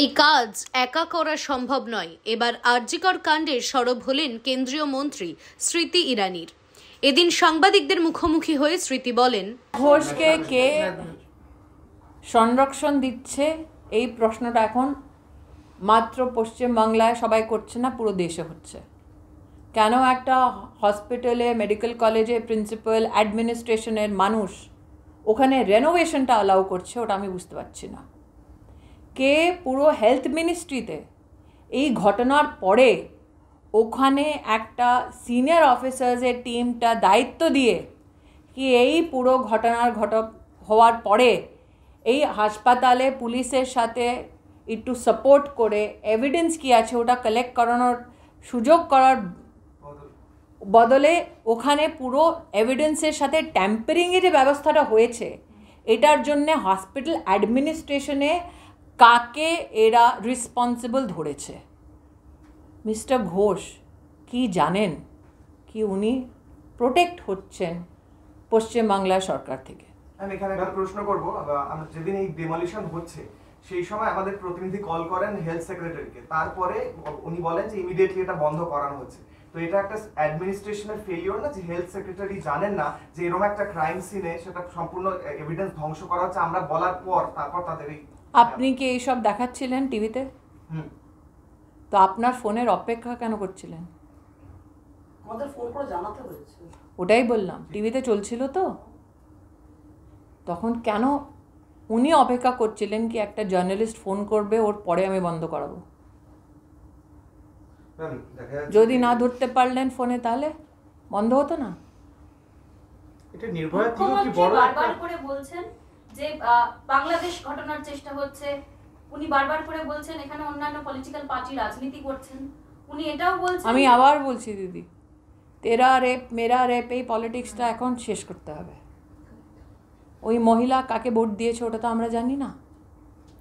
এই কাজ একা করা সম্ভব নয় এবার আর্যিকর কাণ্ডে সরব হলেন কেন্দ্রীয় মন্ত্রী স্মৃতি ইরানির এদিন সাংবাদিকদের মুখোমুখি হয়ে স্মৃতি বলেন ঘোষকে কে সংরক্ষণ দিচ্ছে এই প্রশ্নটা এখন মাত্র পশ্চিমবাংলায় সবাই করছে না পুরো দেশে হচ্ছে কেন একটা হসপিটালে মেডিকেল কলেজে প্রিন্সিপাল অ্যাডমিনিস্ট্রেশনের মানুষ ওখানে রেনোভেশনটা অ্যালাউ করছে ওটা আমি বুঝতে পারছি না কে পুরো হেলথ মিনিস্ট্রিতে এই ঘটনার পরে ওখানে একটা সিনিয়র অফিসার্সের টিমটা দায়িত্ব দিয়ে কি এই পুরো ঘটনার ঘট হওয়ার পরে এই হাসপাতালে পুলিশের সাথে একটু সাপোর্ট করে এভিডেন্স কী আছে ওটা কালেক্ট করানোর সুযোগ করার বদলে ওখানে পুরো এভিডেন্সের সাথে ট্যাম্পারিংয়ের যে ব্যবস্থাটা হয়েছে এটার জন্যে হসপিটাল অ্যাডমিনিস্ট্রেশনে কাকে এরা রিসপন্সিবল ধরেছে মিস্টার ঘোষ কি জানেন কি উনি প্রোটেক্ট হচ্ছেন পশ্চিমবাংলা সরকার থেকে আমি এখানে একটা প্রশ্ন করবো আমরা যেদিন এই ডেমলিশন হচ্ছে সেই সময় আমাদের প্রতিনিধি কল করেন হেলথ সেক্রেটারিকে তারপরে উনি বলেন যে ইমিডিয়েটলি এটা বন্ধ করানো হচ্ছে তো এটা একটা অ্যাডমিনিস্ট্রেশনের ফেলিওর না যে হেলথ সেক্রেটারি জানেন না যে এরকম একটা ক্রাইম সিনে সেটা সম্পূর্ণ এভিডেন্স ধ্বংস করা হচ্ছে আমরা বলার পর তারপর তাদের এই আপনি কি এইসব দেখাচ্ছিলেন টিভিতে তো আপনার ফোনের অপেক্ষা কেন করছিলেন ওটাই বললাম টিভিতে চলছিল তো তখন কেন উনি অপেক্ষা করছিলেন কি একটা জার্নালিস্ট ফোন করবে ওর পরে আমি বন্ধ করাবো যদি না ধরতে পারলেন ফোনে তাহলে বন্ধ হতো না এটা নির্ভয়া বড় করে বলছেন যে বাংলাদেশ ঘটনার চেষ্টা হচ্ছে উনি বারবার করে বলছেন এখানে অন্যান্য পলিটিক্যাল পার্টি রাজনীতি করছেন উনি এটাও বলছেন আমি আবার বলছি দিদি তেরা রেপ মেরা রেপ এই পলিটিক্সটা হ্যাঁ। এখন শেষ করতে হবে ওই মহিলা কাকে ভোট দিয়েছে ওটা তো আমরা জানি না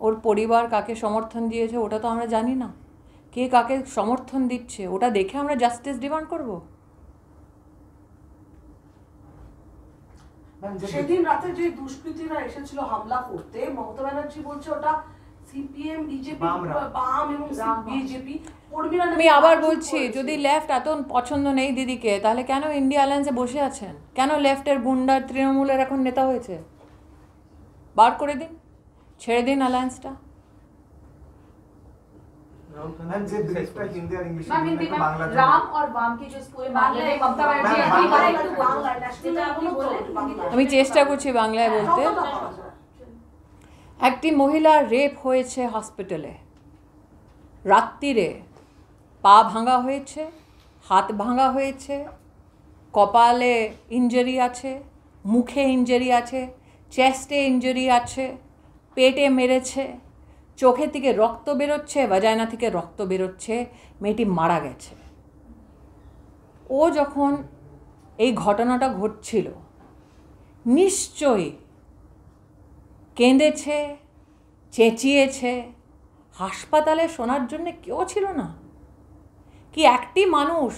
ওর পরিবার কাকে সমর্থন দিয়েছে ওটা তো আমরা জানি না কে কাকে সমর্থন দিচ্ছে ওটা দেখে আমরা জাস্টিস ডিমান্ড করবো সেদিন রাতে যে দুষ্কৃতীরা এসেছিল হামলা করতে মমতা ব্যানার্জি বলছে ওটা সিপিএম বিজেপি বাম এবং বিজেপি আমি আবার বলছি যদি লেফট এত পছন্দ নেই দিদিকে তাহলে কেন ইন্ডিয়া অ্যালায়েন্সে বসে আছেন কেন লেফটের গুন্ডার তৃণমূলের এখন নেতা হয়েছে বার করে দিন ছেড়ে দিন অ্যালায়েন্সটা আমি চেষ্টা করছি বাংলায় বলতে একটি মহিলা রেপ হয়েছে হসপিটালে রাত্রিরে পা ভাঙা হয়েছে হাত ভাঙা হয়েছে কপালে ইঞ্জুরি আছে মুখে ইঞ্জুরি আছে চেস্টে ইঞ্জুরি আছে পেটে মেরেছে চোখের থেকে রক্ত বেরোচ্ছে বাজায়না থেকে রক্ত বেরোচ্ছে মেয়েটি মারা গেছে ও যখন এই ঘটনাটা ঘটছিল নিশ্চয়ই কেঁদেছে চেঁচিয়েছে হাসপাতালে শোনার জন্য কেউ ছিল না কি একটি মানুষ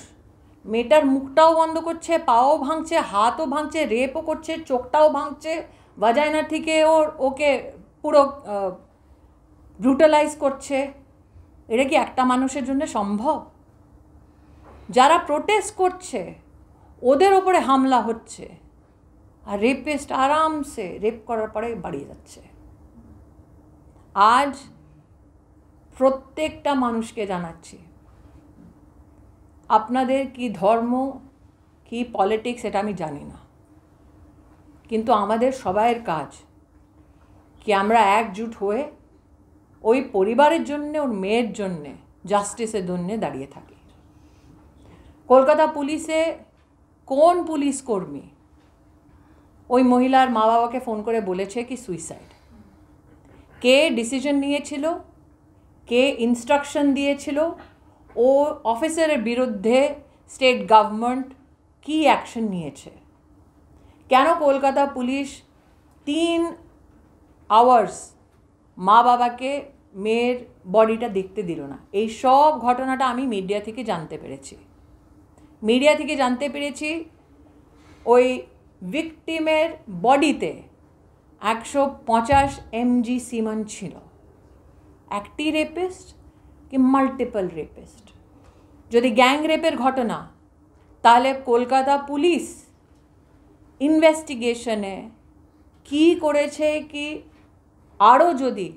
মেয়েটার মুখটাও বন্ধ করছে পাও ভাঙছে হাতও ভাঙছে রেপও করছে চোখটাও ভাঙছে বাজায়না থেকে ওর ওকে পুরো ব্রুটালাইজ করছে এটা কি একটা মানুষের জন্য সম্ভব যারা প্রোটেস্ট করছে ওদের ওপরে হামলা হচ্ছে আর রেপেস্ট আরামসে রেপ করার পরে বাড়িয়ে যাচ্ছে আজ প্রত্যেকটা মানুষকে জানাচ্ছি আপনাদের কি ধর্ম কি পলিটিক্স এটা আমি জানি না কিন্তু আমাদের সবাইয়ের কাজ কি আমরা একজুট হয়ে ওই পরিবারের জন্যে ওর মেয়ের জন্যে জাস্টিসের জন্যে দাঁড়িয়ে থাকে কলকাতা পুলিশে কোন পুলিশ কর্মী ওই মহিলার মা বাবাকে ফোন করে বলেছে কি সুইসাইড কে ডিসিশন নিয়েছিল কে ইনস্ট্রাকশন দিয়েছিল ও অফিসারের বিরুদ্ধে স্টেট গভর্নমেন্ট কি অ্যাকশন নিয়েছে কেন কলকাতা পুলিশ তিন আওয়ার্স মা বাবাকে মেয়ের বডিটা দেখতে দিল না এই সব ঘটনাটা আমি মিডিয়া থেকে জানতে পেরেছি মিডিয়া থেকে জানতে পেরেছি ওই ভিকটিমের বডিতে একশো পঁচাশ এমজি সিমান ছিল একটি রেপিস্ট কি মাল্টিপল রেপিস্ট যদি গ্যাং রেপের ঘটনা তাহলে কলকাতা পুলিশ ইনভেস্টিগেশনে কি করেছে কি আরও যদি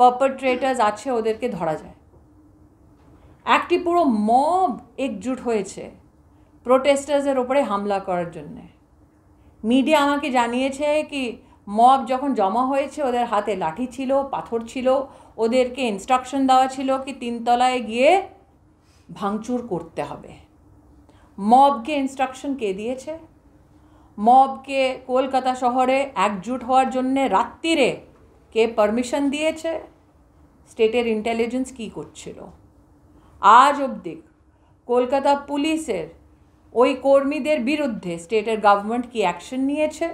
পারপট্রেটার্স আছে ওদেরকে ধরা যায় একটি পুরো মব একজুট হয়েছে প্রোটেস্টার্সের ওপরে হামলা করার জন্যে মিডিয়া আমাকে জানিয়েছে কি মব যখন জমা হয়েছে ওদের হাতে লাঠি ছিল পাথর ছিল ওদেরকে ইনস্ট্রাকশন দেওয়া ছিল কি তিনতলায় গিয়ে ভাঙচুর করতে হবে মবকে ইনস্ট্রাকশন কে দিয়েছে মবকে কলকাতা শহরে একজুট হওয়ার জন্যে রাত্রিরে কে পারমিশন দিয়েছে স্টেটের ইন্টেলিজেন্স কী করছিল আজ অবধি কলকাতা পুলিশের ওই কর্মীদের বিরুদ্ধে স্টেটের গভর্নমেন্ট কি অ্যাকশন নিয়েছে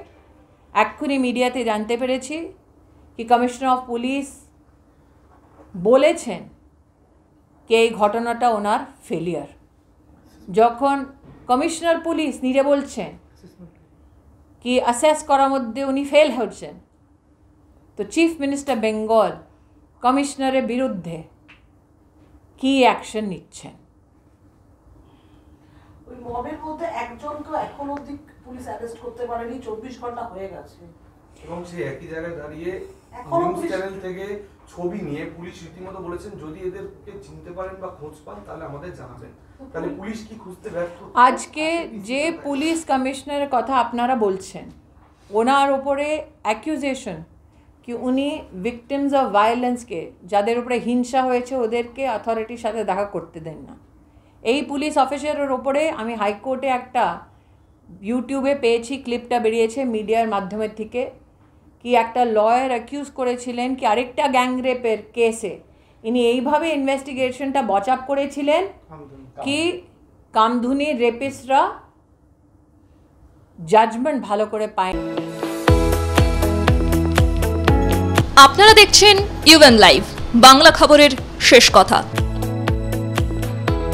এক্ষুনি মিডিয়াতে জানতে পেরেছি কি কমিশনার অফ পুলিশ বলেছেন কে এই ঘটনাটা ওনার ফেলিয়ার যখন কমিশনার পুলিশ নিজে বলছেন কি অ্যাসেস করার মধ্যে উনি ফেল হচ্ছেন তো চিফ মিনিস্টার বেঙ্গল কমিশনারের বিরুদ্ধে কি অ্যাকশন নিচ্ছেন ওই মবের মধ্যে এখন অবধি পুলিশ অ্যারেস্ট করতে পারেনি চব্বিশ ঘন্টা হয়ে গেছে এবং সেই একই জায়গায় দাঁড়িয়ে চ্যানেল থেকে ছবি নিয়ে পুলিশ রীতিমতো বলেছেন যদি এদেরকে চিনতে পারেন বা খোঁজ পান তাহলে আমাদের জানাবেন তাহলে পুলিশ কি খুঁজতে ব্যর্থ আজকে যে পুলিশ কমিশনারের কথা আপনারা বলছেন ওনার ওপরে অ্যাকিউজেশন কি উনি ভিকটিমস অফ ভায়োলেন্সকে যাদের উপরে হিংসা হয়েছে ওদেরকে অথরিটির সাথে দেখা করতে দেন না এই পুলিশ অফিসারের ওপরে আমি হাইকোর্টে একটা ইউটিউবে পেয়েছি ক্লিপটা বেরিয়েছে মিডিয়ার মাধ্যমের থেকে কি একটা লয়ার অ্যাকিউজ করেছিলেন কি আরেকটা গ্যাংরেপের কেসে ইনি এইভাবে ইনভেস্টিগেশনটা বচাপ করেছিলেন কি কামধুনি রেপিসরা জাজমেন্ট ভালো করে পায় আপনারা দেখছেন ইউএন লাইভ বাংলা খবরের শেষ কথা